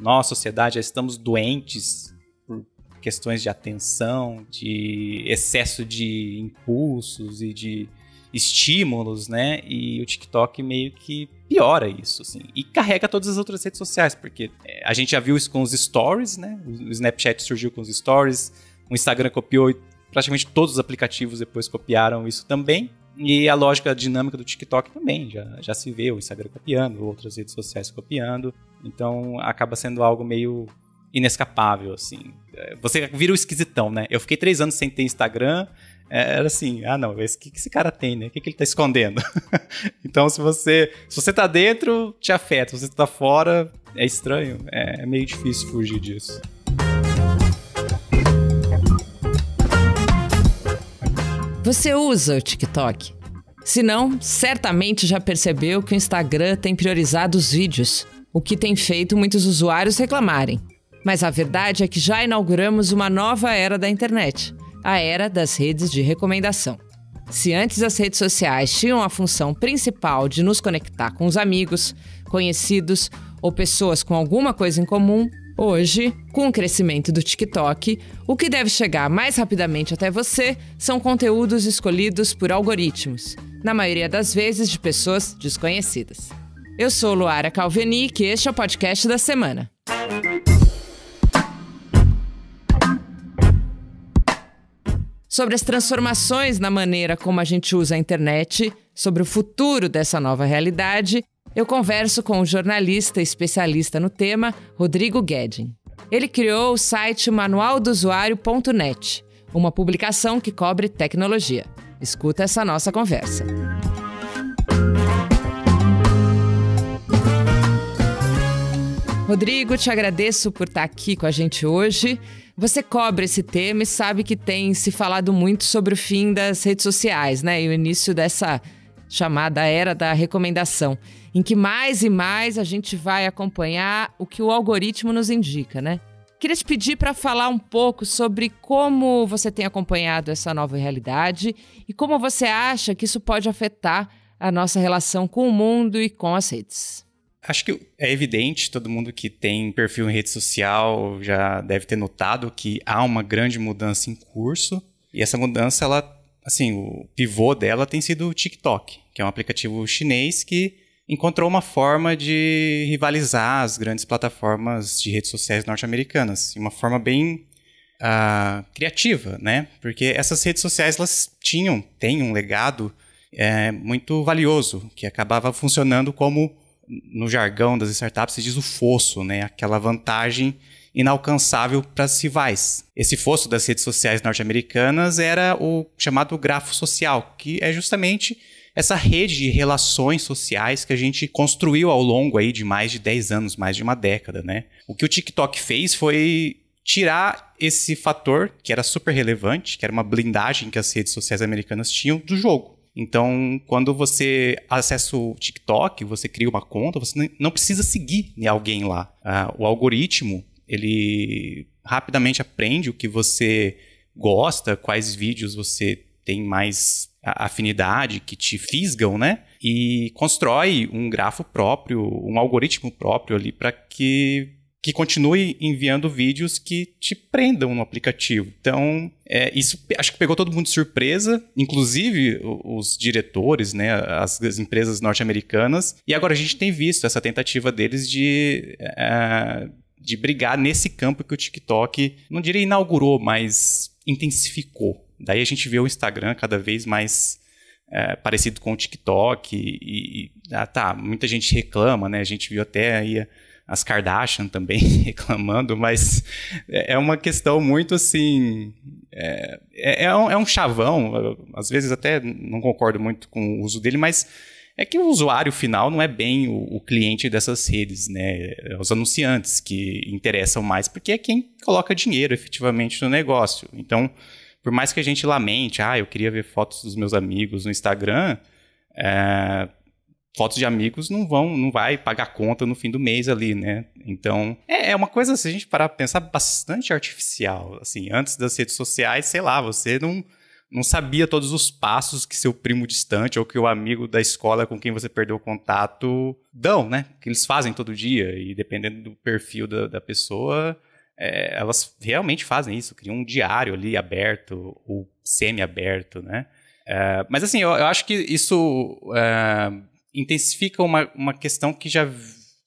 nós, sociedade, já estamos doentes por questões de atenção, de excesso de impulsos e de estímulos, né? E o TikTok meio que piora isso, assim. E carrega todas as outras redes sociais, porque é, a gente já viu isso com os stories, né? O Snapchat surgiu com os stories, o Instagram copiou e praticamente todos os aplicativos depois copiaram isso também. E a lógica dinâmica do TikTok também, já, já se vê o Instagram copiando, outras redes sociais copiando. Então acaba sendo algo meio inescapável, assim. É, você vira o esquisitão, né? Eu fiquei três anos sem ter Instagram, é, era assim, ah não, o que, esse cara tem, né? O que, que ele tá escondendo? então, se você, se você tá dentro, te afeta. Se você tá fora, é estranho. É, é meio difícil fugir disso. Você usa o TikTok? Se não, certamente já percebeu que o Instagram tem priorizado os vídeos o que tem feito muitos usuários reclamarem. Mas a verdade é que já inauguramos uma nova era da internet a era das redes de recomendação. Se antes as redes sociais tinham a função principal de nos conectar com os amigos, conhecidos ou pessoas com alguma coisa em comum, hoje, com o crescimento do TikTok, o que deve chegar mais rapidamente até você são conteúdos escolhidos por algoritmos, na maioria das vezes de pessoas desconhecidas. Eu sou Luara Calveni e este é o podcast da semana. Sobre as transformações na maneira como a gente usa a internet, sobre o futuro dessa nova realidade, eu converso com o jornalista especialista no tema, Rodrigo Guedin. Ele criou o site manualdousuário.net, uma publicação que cobre tecnologia. Escuta essa nossa conversa. Rodrigo, te agradeço por estar tá aqui com a gente hoje. Você cobre esse tema e sabe que tem se falado muito sobre o fim das redes sociais, né? E o início dessa chamada era da recomendação, em que mais e mais a gente vai acompanhar o que o algoritmo nos indica, né? Queria te pedir para falar um pouco sobre como você tem acompanhado essa nova realidade e como você acha que isso pode afetar a nossa relação com o mundo e com as redes. Acho que é evidente, todo mundo que tem perfil em rede social já deve ter notado que há uma grande mudança em curso. E essa mudança, ela, assim, o pivô dela tem sido o TikTok, que é um aplicativo chinês que encontrou uma forma de rivalizar as grandes plataformas de redes sociais norte-americanas, de uma forma bem uh, criativa, né? Porque essas redes sociais elas tinham, têm um legado é, muito valioso que acabava funcionando como no jargão das startups se diz o fosso, né? Aquela vantagem inalcançável para as rivais. Esse fosso das redes sociais norte-americanas era o chamado grafo social, que é justamente essa rede de relações sociais que a gente construiu ao longo aí de mais de 10 anos, mais de uma década, né? O que o TikTok fez foi tirar esse fator que era super relevante, que era uma blindagem que as redes sociais americanas tinham do jogo. Então, quando você acessa o TikTok, você cria uma conta, você não precisa seguir né, alguém lá. Ah, o algoritmo, ele rapidamente aprende o que você gosta, quais vídeos você tem mais afinidade, que te fisgam, né? E constrói um grafo próprio, um algoritmo próprio ali para que que continue enviando vídeos que te prendam no aplicativo. Então, é, isso acho que pegou todo mundo de surpresa, inclusive os diretores, né, as, as empresas norte-americanas. E agora a gente tem visto essa tentativa deles de. Uh, de brigar nesse campo que o TikTok, não diria inaugurou, mas intensificou. Daí a gente vê o Instagram cada vez mais é, parecido com o TikTok e, e ah, tá, muita gente reclama, né? A gente viu até aí as Kardashian também reclamando, mas é, é uma questão muito assim. É, é, é, um, é, um, chavão, às vezes até não concordo muito com o uso dele, mas é que o usuário final não é bem o, o cliente dessas redes, né? É os anunciantes que interessam mais, porque é quem coloca dinheiro efetivamente no negócio. Então, por mais que a gente lamente, ah, eu queria ver fotos dos meus amigos no Instagram. É, fotos de amigos não vão, não vai pagar conta no fim do mês ali, né? Então, é, é uma coisa, se a gente parar pra pensar, bastante artificial. Assim, antes das redes sociais, sei lá, você não, não sabia todos os passos que seu primo distante ou que o amigo da escola com quem você perdeu o contato dão, né? Que eles fazem todo dia. E dependendo do perfil da, da pessoa, é, elas realmente fazem isso, criam um diário ali aberto ou semi-aberto, né? É, mas assim, eu, eu, acho que isso é, intensifica uma, uma questão que já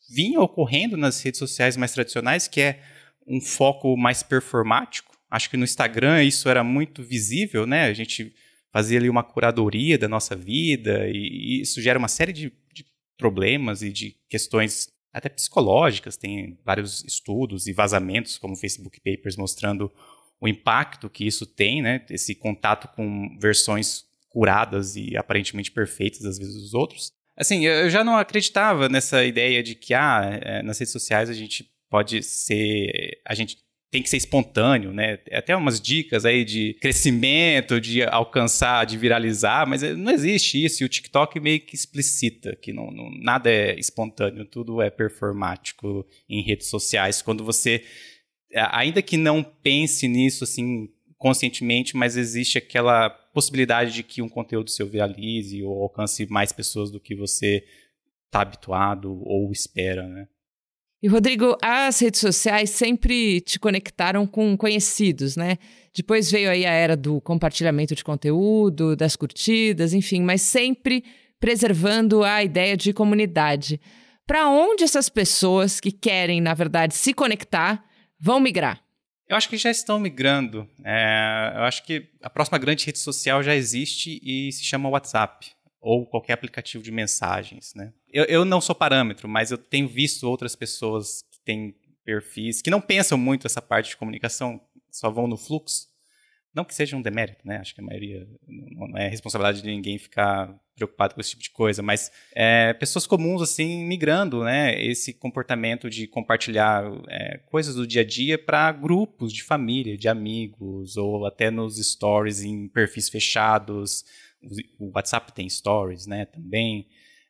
vinha ocorrendo nas redes sociais mais tradicionais, que é um foco mais performático. Acho que no Instagram isso era muito visível, né? A gente fazia ali uma curadoria da nossa vida e, e isso gera uma série de, de problemas e de questões até psicológicas. Tem vários estudos e vazamentos, como Facebook Papers, mostrando o impacto que isso tem, né? Esse contato com versões curadas e aparentemente perfeitas, às vezes, dos outros. Assim, eu já não acreditava nessa ideia de que, ah, é, nas redes sociais a gente pode ser. A gente tem que ser espontâneo, né? Até umas dicas aí de crescimento, de alcançar, de viralizar, mas eh, não existe isso. E o TikTok meio que explicita que não, não nada é espontâneo, tudo é performático em redes sociais. Quando você, ainda que não pense nisso assim conscientemente, mas existe aquela possibilidade de que um conteúdo seu viralize ou alcance mais pessoas do que você está habituado ou espera, né? E Rodrigo, as redes sociais sempre te conectaram com conhecidos, né? Depois veio aí a era do compartilhamento de conteúdo, das curtidas, enfim, mas sempre preservando a ideia de comunidade. Para onde essas pessoas que querem, na verdade, se conectar vão migrar? Eu acho que já estão migrando. É, eu acho que a próxima grande rede social já existe e se chama WhatsApp ou qualquer aplicativo de mensagens, né? Eu, eu não sou parâmetro, mas eu tenho visto outras pessoas que têm perfis que não pensam muito essa parte de comunicação, só vão no fluxo não que seja um demérito, né? Acho que a maioria não é responsabilidade de ninguém ficar preocupado com esse tipo de coisa, mas é, pessoas comuns assim migrando, né? Esse comportamento de compartilhar é, coisas do dia a dia para grupos de família, de amigos ou até nos stories em perfis fechados. O WhatsApp tem stories, né? Também.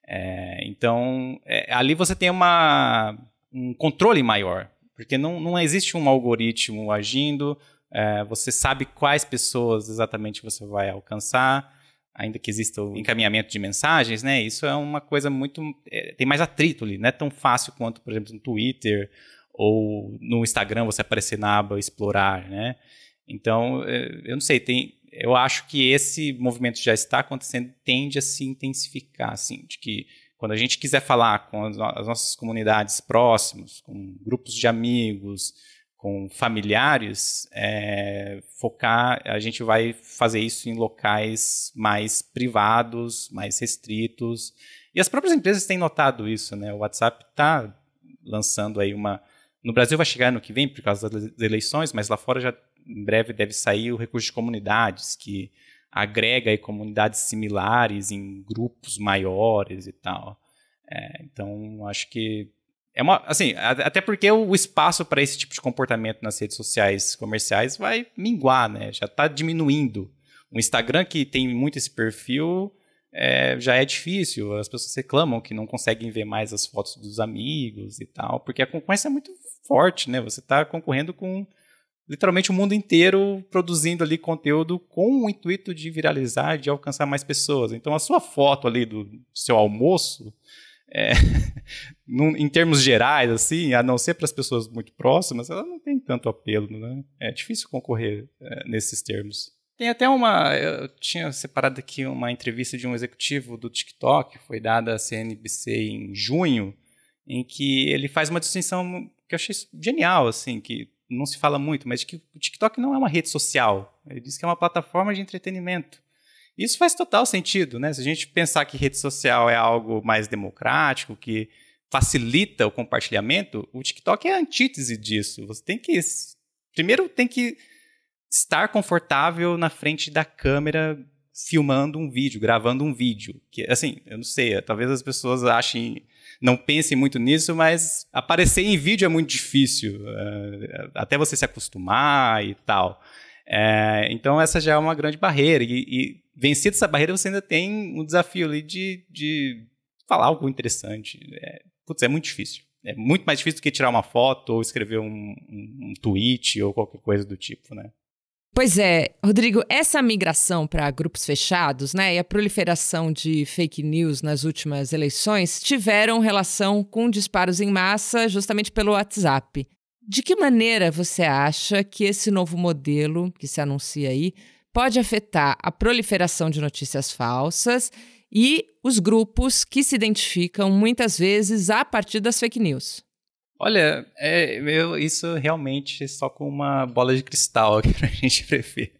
É, então é, ali você tem uma um controle maior, porque não, não existe um algoritmo agindo é, você sabe quais pessoas exatamente você vai alcançar, ainda que exista o encaminhamento de mensagens, né? Isso é uma coisa muito. É, tem mais atrito ali, não é tão fácil quanto, por exemplo, no Twitter ou no Instagram você aparecer na aba explorar, né? Então, é, eu não sei, tem, eu acho que esse movimento já está acontecendo, tende a se intensificar, assim, de que quando a gente quiser falar com as nossas comunidades próximas, com grupos de amigos, com familiares, é, focar, a gente vai fazer isso em locais mais privados, mais restritos. E as próprias empresas têm notado isso, né? O WhatsApp está lançando aí uma. No Brasil vai chegar ano que vem por causa das eleições, mas lá fora já em breve deve sair o recurso de comunidades, que agrega aí comunidades similares em grupos maiores e tal. É, então, acho que é uma, assim, até porque o espaço para esse tipo de comportamento nas redes sociais comerciais vai minguar, né? Já está diminuindo. O Instagram que tem muito esse perfil é, já é difícil. As pessoas reclamam que não conseguem ver mais as fotos dos amigos e tal, porque a concorrência é muito forte, né? Você está concorrendo com literalmente o mundo inteiro produzindo ali conteúdo com o intuito de viralizar, de alcançar mais pessoas. Então a sua foto ali do seu almoço é, num, em termos gerais, assim, a não ser para as pessoas muito próximas, ela não tem tanto apelo, né? É difícil concorrer é, nesses termos. Tem até uma. Eu tinha separado aqui uma entrevista de um executivo do TikTok, foi dada à CNBC em junho, em que ele faz uma distinção que eu achei genial, assim, que não se fala muito, mas de que o TikTok não é uma rede social. Ele diz que é uma plataforma de entretenimento. Isso faz total sentido, né? Se a gente pensar que rede social é algo mais democrático, que facilita o compartilhamento, o TikTok é a antítese disso. Você tem que primeiro tem que estar confortável na frente da câmera filmando um vídeo, gravando um vídeo, que assim, eu não sei, talvez as pessoas achem não pensem muito nisso, mas aparecer em vídeo é muito difícil, eh, até você se acostumar e tal. É, então, essa já é uma grande barreira. E, e vencida essa barreira, você ainda tem um desafio ali de, de falar algo interessante. É, putz, é muito difícil. É muito mais difícil do que tirar uma foto ou escrever um, um, um tweet ou qualquer coisa do tipo, né? Pois é, Rodrigo, essa migração para grupos fechados, né, e a proliferação de fake news nas últimas eleições tiveram relação com disparos em massa justamente pelo WhatsApp. De que maneira você acha que esse novo modelo que se anuncia aí pode afetar a proliferação de notícias falsas e os grupos que se identificam muitas vezes a partir das fake news? Olha, é, eu, isso realmente só com uma bola de cristal aqui para a gente prever.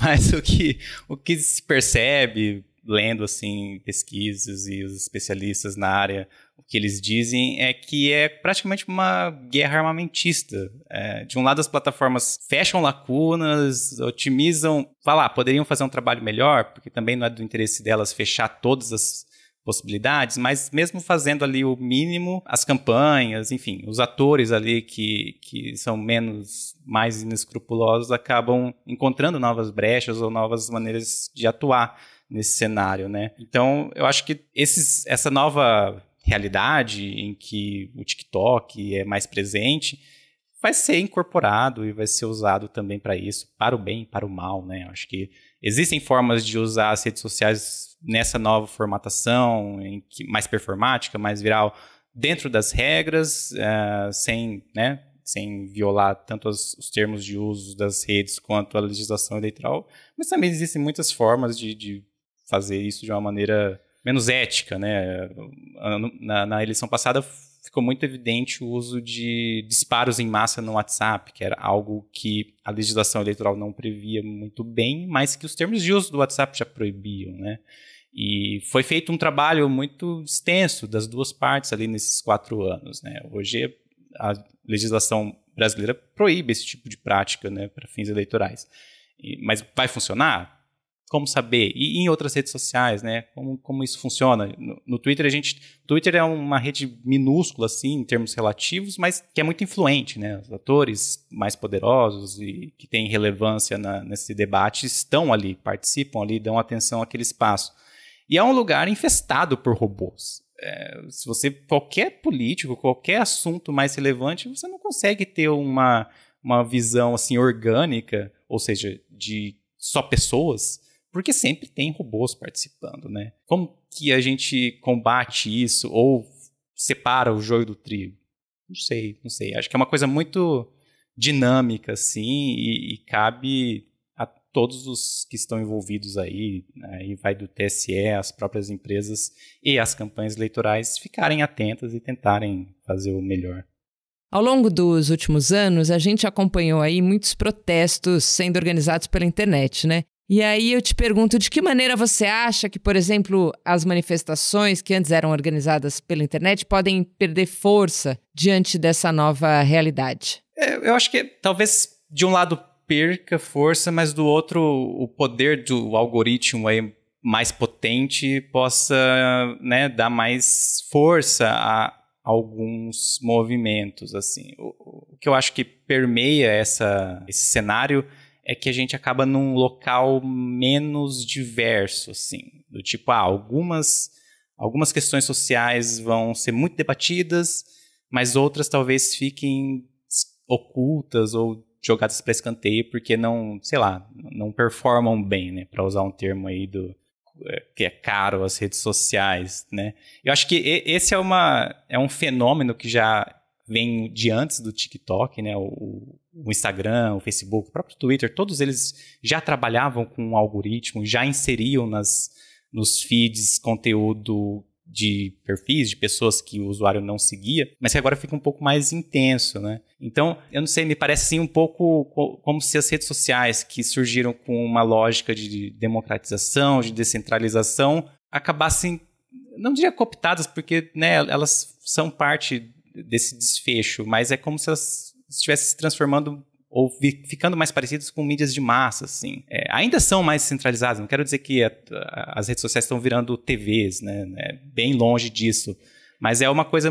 Mas o que, o que se percebe lendo assim pesquisas e os especialistas na área o que eles dizem é que é praticamente uma guerra armamentista. É, de um lado, as plataformas fecham lacunas, otimizam. falar poderiam fazer um trabalho melhor, porque também não é do interesse delas fechar todas as possibilidades, mas mesmo fazendo ali o mínimo, as campanhas, enfim, os atores ali que, que são menos, mais inescrupulosos acabam encontrando novas brechas ou novas maneiras de atuar nesse cenário, né? Então, eu acho que esses, essa nova realidade em que o TikTok é mais presente, vai ser incorporado e vai ser usado também para isso, para o bem e para o mal, né? acho que existem formas de usar as redes sociais nessa nova formatação, que, mais performática, mais viral, dentro das regras, uh, sem, né, sem violar tanto os, os termos de uso das redes quanto a legislação eleitoral, mas também existem muitas formas de, de fazer isso de uma maneira menos ética, né? Ah, na, na, eleição passada ficou muito evidente o uso de disparos em massa no WhatsApp, que era algo que a legislação eleitoral não previa muito bem, mas que os termos de uso do WhatsApp já proibiam, né? E foi feito um trabalho muito extenso das duas partes ali nesses quatro anos, né? Hoje a legislação brasileira proíbe esse tipo de prática, né, para fins eleitorais. E, mas vai funcionar? como saber? E em outras redes sociais, né? Como, como isso funciona? No, no, Twitter, a gente. Twitter é uma rede minúscula, assim, em termos relativos, mas que é muito influente, né? Os atores mais poderosos e que têm relevância na, nesse debate estão ali, participam ali, dão atenção àquele espaço. E é um lugar infestado por robôs. É, se você. Qualquer político, qualquer assunto mais relevante, você não consegue ter uma, uma visão, assim, orgânica, ou seja, de só pessoas porque sempre tem robôs participando, né? Como que a gente combate isso ou separa o joio do trigo? Não sei, não sei. Acho que é uma coisa muito dinâmica, assim, e, e cabe a todos os que estão envolvidos aí, né? vai do TSE, as próprias empresas e as campanhas eleitorais ficarem atentas e tentarem fazer o melhor. Ao longo dos últimos anos, a gente acompanhou aí muitos protestos sendo organizados pela internet, né? E aí eu te pergunto de que maneira você acha que, por exemplo, as manifestações que antes eram organizadas pela internet podem perder força diante dessa nova realidade? É, eu acho que talvez de um lado perca força, mas do outro o poder do algoritmo aí mais potente possa né, dar mais força a alguns movimentos assim. O, o que eu acho que permeia essa, esse cenário é que a gente acaba num local menos diverso, assim. Do tipo, ah, algumas, algumas questões sociais vão ser muito debatidas, mas outras talvez fiquem ocultas ou jogadas para escanteio porque não, sei lá, não performam bem, né? Para usar um termo aí do é, que é caro as redes sociais, né? Eu acho que esse é uma é um fenômeno que já vem de antes do TikTok, né? O, o, Instagram, o Facebook, o próprio Twitter, todos eles já trabalhavam com um algoritmo, já inseriam nas, nos feeds conteúdo de perfis, de pessoas que o usuário não seguia, mas que agora fica um pouco mais intenso, né? Então, eu não sei, me parece assim um pouco como se as redes sociais que surgiram com uma lógica de democratização, de descentralização, acabassem, não diria cooptadas, porque né, elas são parte desse desfecho, mas é como se elas estivessem se transformando ou ficando mais parecidos com mídias de massa, assim. É, ainda são mais centralizadas, não quero dizer que a, a, as redes sociais estão virando TVs, né? É bem longe disso. Mas é uma coisa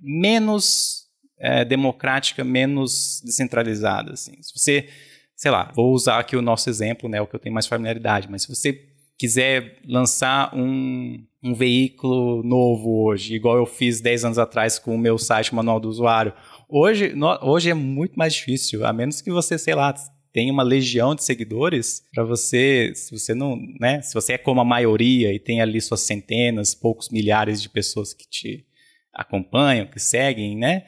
menos é, democrática, menos descentralizada, assim. Se você, sei lá, vou usar aqui o nosso exemplo, né? O que eu tenho mais familiaridade, mas se você quiser lançar um, um veículo novo hoje, igual eu fiz 10 anos atrás com o meu site manual do usuário. Hoje, no, hoje é muito mais difícil, a menos que você, sei lá, tenha uma legião de seguidores para você, se você não, né, se você é como a maioria e tem ali suas centenas, poucos milhares de pessoas que te acompanham, que seguem, né?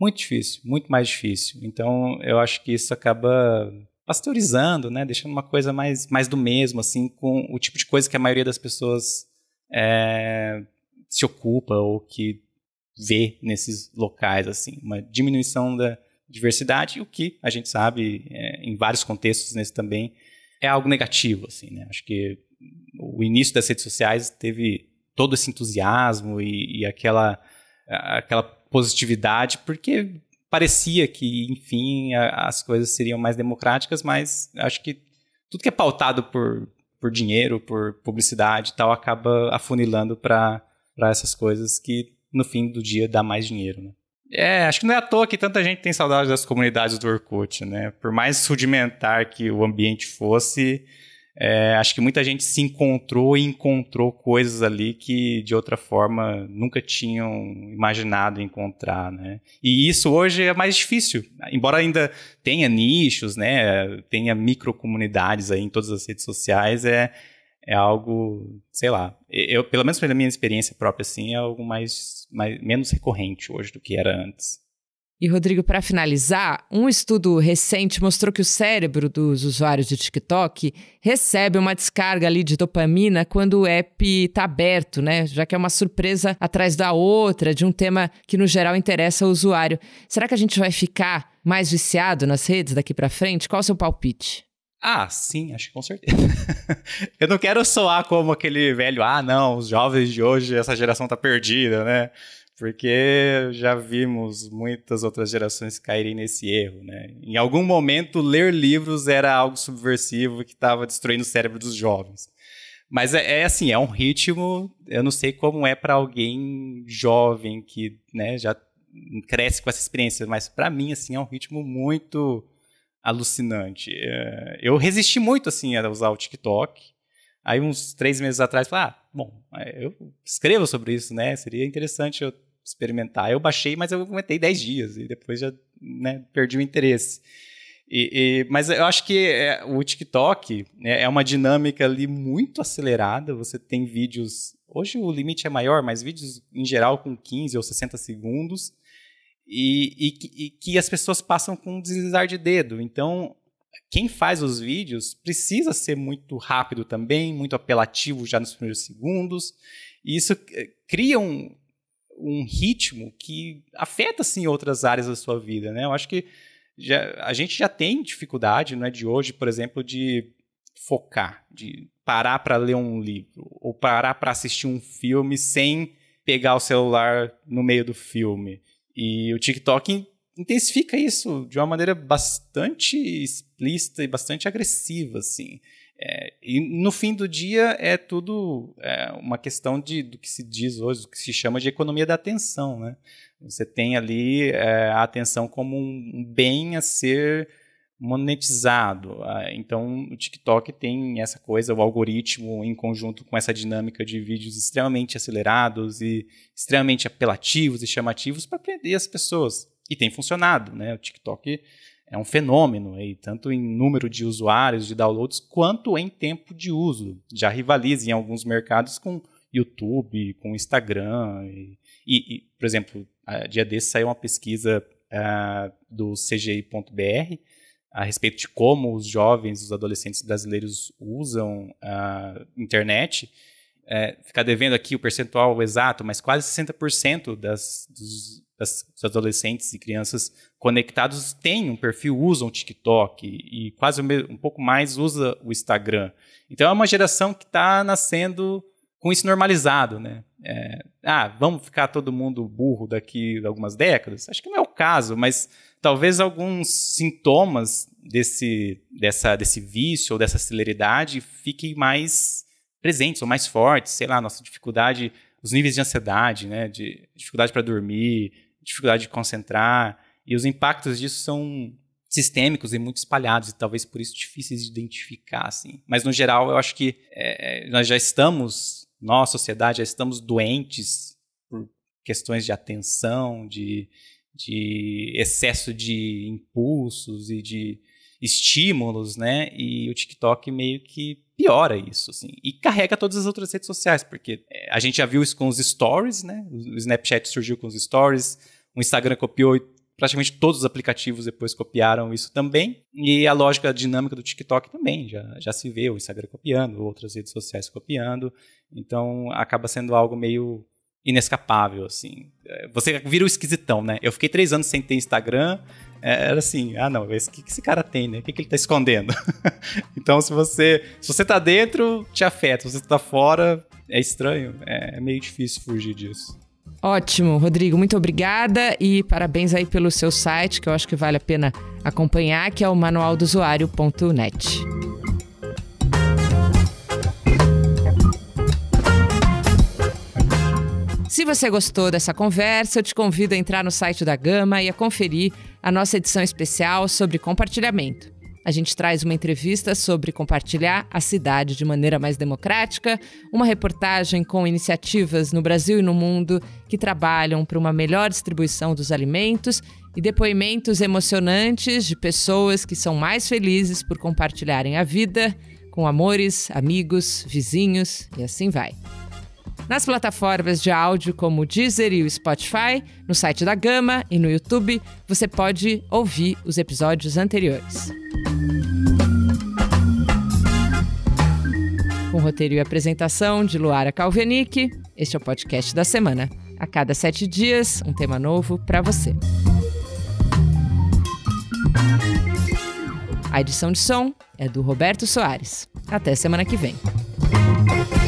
Muito difícil, muito mais difícil. Então, eu acho que isso acaba pasteurizando, né, deixando uma coisa mais mais do mesmo assim, com o tipo de coisa que a maioria das pessoas é, se ocupa ou que vê nesses locais, assim, uma diminuição da diversidade, o que a gente sabe é, em vários contextos nesse também é algo negativo, assim, né? Acho que o início das redes sociais teve todo esse entusiasmo e, e aquela aquela positividade, porque parecia que, enfim, a, as coisas seriam mais democráticas, mas acho que tudo que é pautado por por dinheiro, por publicidade e tal, acaba afunilando para essas coisas que no fim do dia dá mais dinheiro, né? É, acho que não é à toa que tanta gente tem saudade das comunidades do Orkut, né? Por mais rudimentar que o ambiente fosse, é, acho que muita gente se encontrou e encontrou coisas ali que de outra forma nunca tinham imaginado encontrar, né? E isso hoje é mais difícil, embora ainda tenha nichos, né? Tenha microcomunidades aí em todas as redes sociais, é é algo, sei lá, eu pelo menos pela minha experiência própria assim, é algo mais, mais menos recorrente hoje do que era antes. E, Rodrigo, para finalizar, um estudo recente mostrou que o cérebro dos usuários de TikTok recebe uma descarga ali de dopamina quando o app está aberto, né? Já que é uma surpresa atrás da outra, de um tema que no geral interessa o usuário. Será que a gente vai ficar mais viciado nas redes daqui para frente? Qual é o seu palpite? Ah, sim, acho que com certeza. eu não quero soar como aquele velho, ah, não, os jovens de hoje, essa geração tá perdida, né? Porque já vimos muitas outras gerações caírem nesse erro, né? Em algum momento, ler livros era algo subversivo que estava destruindo o cérebro dos jovens. Mas é, é, assim, é um ritmo. Eu não sei como é para alguém jovem que né, já cresce com essa experiência, mas para mim assim é um ritmo muito alucinante. É, eu resisti muito assim a usar o TikTok. Aí, uns três meses atrás, falei, ah, bom, é, eu escrevo sobre isso, né? Seria interessante eu experimentar. Eu baixei, mas eu comentei 10 dias e depois já né, perdi o interesse. E, e, mas eu acho que é, o TikTok é, é uma dinâmica ali muito acelerada. Você tem vídeos. Hoje o limite é maior, mas vídeos em geral com 15 ou 60 segundos. E, e que as pessoas passam com um deslizar de dedo. Então, quem faz os vídeos precisa ser muito rápido também, muito apelativo já nos primeiros segundos. E isso eh, cria um, um ritmo que afeta, sim, outras áreas da sua vida, né? Eu acho que já, a gente já tem dificuldade, não é de hoje, por exemplo, de focar, de parar para ler um livro ou parar para assistir um filme sem pegar o celular no meio do filme. E o TikTok intensifica isso de uma maneira bastante explícita e bastante agressiva, assim. É, e no fim do dia é tudo é, uma questão de, do que se diz hoje, do que se chama de economia da atenção, né? Você tem ali é, a atenção como um bem a ser monetizado. Ah, então, o TikTok tem essa coisa, o algoritmo em conjunto com essa dinâmica de vídeos extremamente acelerados e extremamente apelativos e chamativos para prender as pessoas. E tem funcionado, né? O TikTok é um fenômeno, aí, tanto em número de usuários, de downloads, quanto em tempo de uso. Já rivaliza em alguns mercados com YouTube, com Instagram. E, e, e por exemplo, a dia desse saiu uma pesquisa uh, do CGI.br a respeito de como os jovens, os adolescentes brasileiros usam a internet é, ficar devendo aqui o percentual exato, mas quase 60% das, dos, das, dos adolescentes e crianças conectados têm um perfil, usam o TikTok e, e quase um, um pouco mais usa o Instagram. Então é uma geração que está nascendo com isso normalizado, né? É, ah, vamos ficar todo mundo burro daqui a algumas décadas? Acho que não é o caso, mas talvez alguns sintomas desse, dessa, desse vício ou dessa celeridade fiquem mais presentes ou mais fortes, sei lá, nossa dificuldade, os níveis de ansiedade, né, de dificuldade para dormir, dificuldade de concentrar, e os impactos disso são sistêmicos e muito espalhados e talvez por isso difíceis de identificar, assim. Mas no geral, eu acho que é, é nós já estamos, nós, sociedade, já estamos doentes por questões de atenção, de, de excesso de impulsos e de estímulos, né? E o TikTok meio que piora isso, assim. E carrega todas as outras redes sociais, porque é, a gente já viu isso com os stories, né? O Snapchat surgiu com os stories, o Instagram copiou e praticamente todos os aplicativos depois copiaram isso também. E a lógica dinâmica do TikTok também, já, já se vê o Instagram copiando, outras redes sociais copiando. Então acaba sendo algo meio inescapável, assim. É, você vira o esquisitão, né? Eu fiquei três anos sem ter Instagram, é, era assim, ah não, o que, que esse cara tem, né? O que, que ele tá escondendo? então, se você, se você tá dentro, te afeta. Se você tá fora, é estranho. É, é meio difícil fugir disso. Ótimo, Rodrigo, muito obrigada e parabéns aí pelo seu site, que eu acho que vale a pena acompanhar, que é o manualdosuário.net. Se você gostou dessa conversa, eu te convido a entrar no site da Gama e a conferir a nossa edição especial sobre compartilhamento. A gente traz uma entrevista sobre compartilhar a cidade de maneira mais democrática, uma reportagem com iniciativas no Brasil e no mundo que trabalham para uma melhor distribuição dos alimentos e depoimentos emocionantes de pessoas que são mais felizes por compartilharem a vida com amores, amigos, vizinhos e assim vai nas plataformas de áudio como o Deezer e o Spotify, no site da Gama e no YouTube, você pode ouvir os episódios anteriores. Com roteiro e apresentação de Luara Calvenic, este é o podcast da semana. A cada sete dias, um tema novo para você. A edição de som é do Roberto Soares. Até semana que vem.